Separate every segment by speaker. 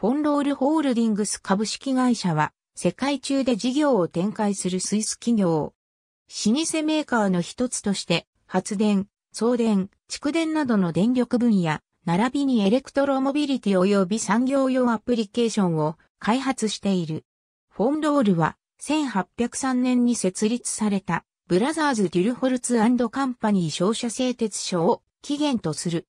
Speaker 1: フォンロールホールディングス株式会社は、世界中で事業を展開するスイス企業。老舗メーカーの一つとして、発電、送電、蓄電などの電力分野、並びにエレクトロモビリティ及び産業用アプリケーションを開発している。フォンロールは、1803年に設立された、ブラザーズ・デュルホルツカンパニー商社製鉄所を起源とする。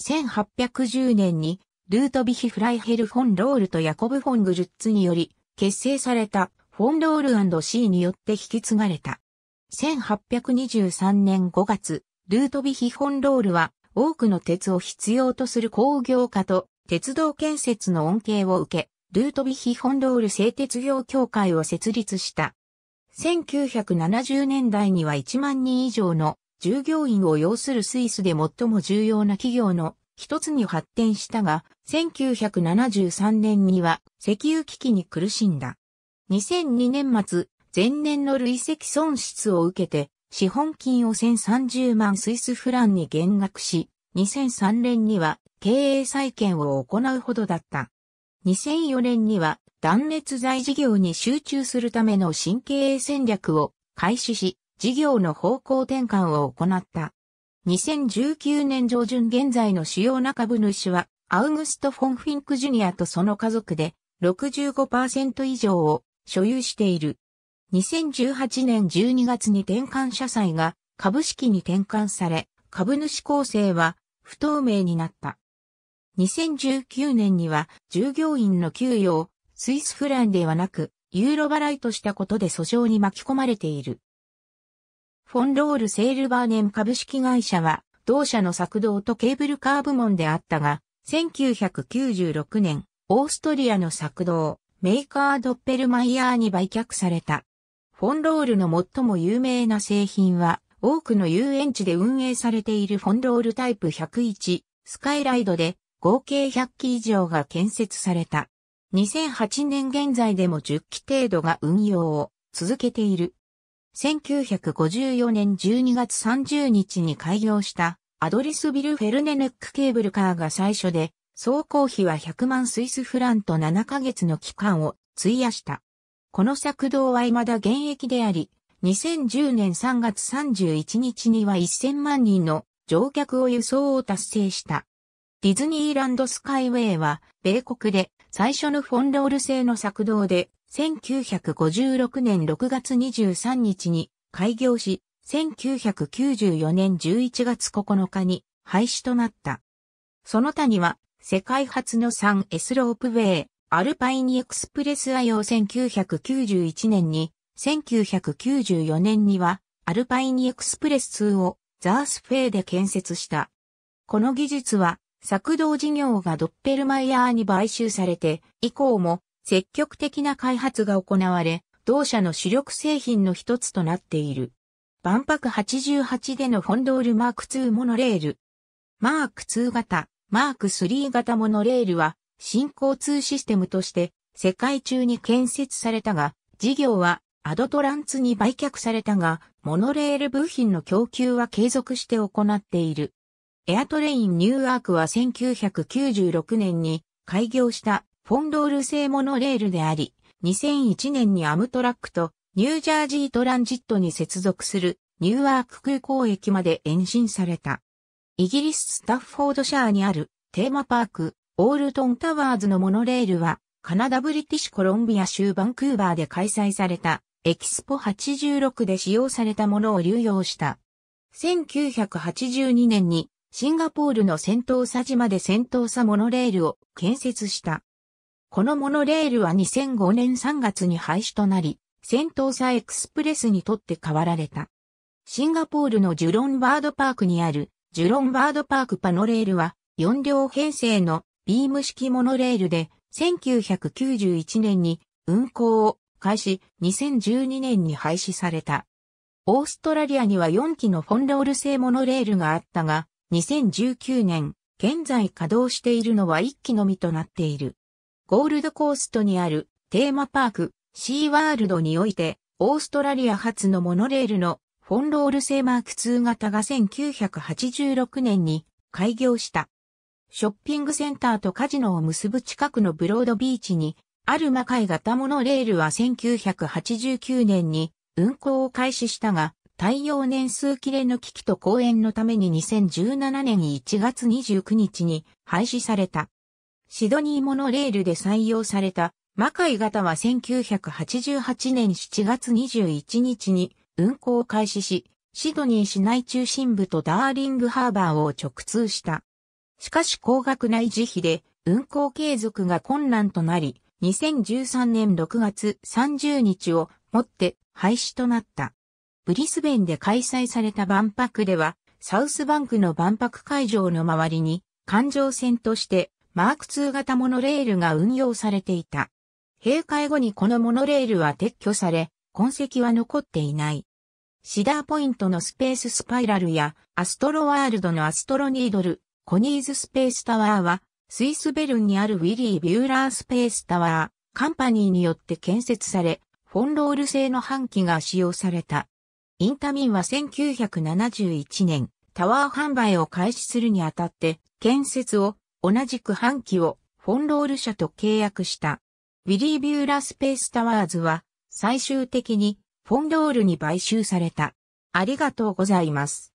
Speaker 1: 1810年にルートビヒ・フライヘル・フォン・ロールとヤコブ・フォン・グルッツにより結成されたフォン・ロール &C によって引き継がれた。1823年5月、ルートビヒ・フォン・ロールは多くの鉄を必要とする工業化と鉄道建設の恩恵を受け、ルートビヒ・フォン・ロール製鉄業協会を設立した。1970年代には1万人以上の従業員を要するスイスで最も重要な企業の一つに発展したが、1973年には石油危機に苦しんだ。2002年末、前年の累積損失を受けて、資本金を1030万スイスフランに減額し、2003年には経営再建を行うほどだった。2004年には断熱材事業に集中するための新経営戦略を開始し、事業の方向転換を行った。2019年上旬現在の主要な株主は、アウグスト・フォン・フィンク・ジュニアとその家族で、65%以上を所有している。2018年12月に転換社債が株式に転換され、株主構成は不透明になった。2019年には従業員の給与をスイスフランではなくユーロ払いとしたことで訴訟に巻き込まれている。フォンロール・セールバーネン株式会社は、同社の作動とケーブルカー部門であったが、1996年、オーストリアの作動、メーカー・ドッペルマイヤーに売却された。フォンロールの最も有名な製品は、多くの遊園地で運営されているフォンロールタイプ101、スカイライドで、合計100機以上が建設された。2008年現在でも10機程度が運用を続けている。1954年12月30日に開業したアドリスビル・フェルネネックケーブルカーが最初で、走行費は100万スイスフランと7ヶ月の期間を費やした。この作動は未だ現役であり、2010年3月31日には1000万人の乗客を輸送を達成した。ディズニーランドスカイウェイは、米国で最初のフォンロール製の作動で、1956年6月23日に開業し、1994年11月9日に廃止となった。その他には、世界初の 3S ロープウェイ、アルパインエクスプレスア用1991年に、1994年には、アルパインエクスプレス2をザースフェイで建設した。この技術は、作動事業がドッペルマイヤーに買収されて、以降も積極的な開発が行われ、同社の主力製品の一つとなっている。万博88でのフォンドールマーク2モノレール。マーク2型、マーク3型モノレールは、新交通システムとして世界中に建設されたが、事業はアドトランツに売却されたが、モノレール部品の供給は継続して行っている。エアトレインニューアークは1996年に開業したフォンドール製モノレールであり、2001年にアムトラックとニュージャージートランジットに接続するニューアーク空港駅まで延伸された。イギリススタッフォードシャーにあるテーマパーク、オールトンタワーズのモノレールは、カナダブリティッシュコロンビア州バンクーバーで開催されたエキスポ86で使用されたものを流用した。1982年にシンガポールの先頭差島で先頭差モノレールを建設した。このモノレールは2005年3月に廃止となり、戦闘車エクスプレスにとって変わられた。シンガポールのジュロンバードパークにあるジュロンバードパークパノレールは4両編成のビーム式モノレールで1991年に運行を開始2012年に廃止された。オーストラリアには4機のフォンロール製モノレールがあったが2019年現在稼働しているのは1機のみとなっている。ゴールドコーストにあるテーマパークシーワールドにおいてオーストラリア発のモノレールのフォンロール製マーク2型が1986年に開業した。ショッピングセンターとカジノを結ぶ近くのブロードビーチにある魔界型モノレールは1989年に運行を開始したが、太陽年数切れの危機と公演のために2017年1月29日に廃止された。シドニーモノレールで採用された、魔界型は1988年7月21日に運行を開始し、シドニー市内中心部とダーリングハーバーを直通した。しかし高額な維持費で運行継続が困難となり、2013年6月30日をもって廃止となった。ブリスベンで開催された万博では、サウスバンクの万博会場の周りに、環状線としてマーク2型モノレールが運用されていた。閉会後にこのモノレールは撤去され、痕跡は残っていない。シダーポイントのスペーススパイラルやアストロワールドのアストロニードル、コニーズスペースタワーは、スイスベルンにあるウィリー・ビューラースペースタワー、カンパニーによって建設され、フォンロール製の半機が使用された。インタミンは1971年、タワー販売を開始するにあたって、建設を同じく半期をフォンロール社と契約した。ウィリー・ビューラ・スペース・タワーズは最終的にフォンロールに買収された。ありがとうございます。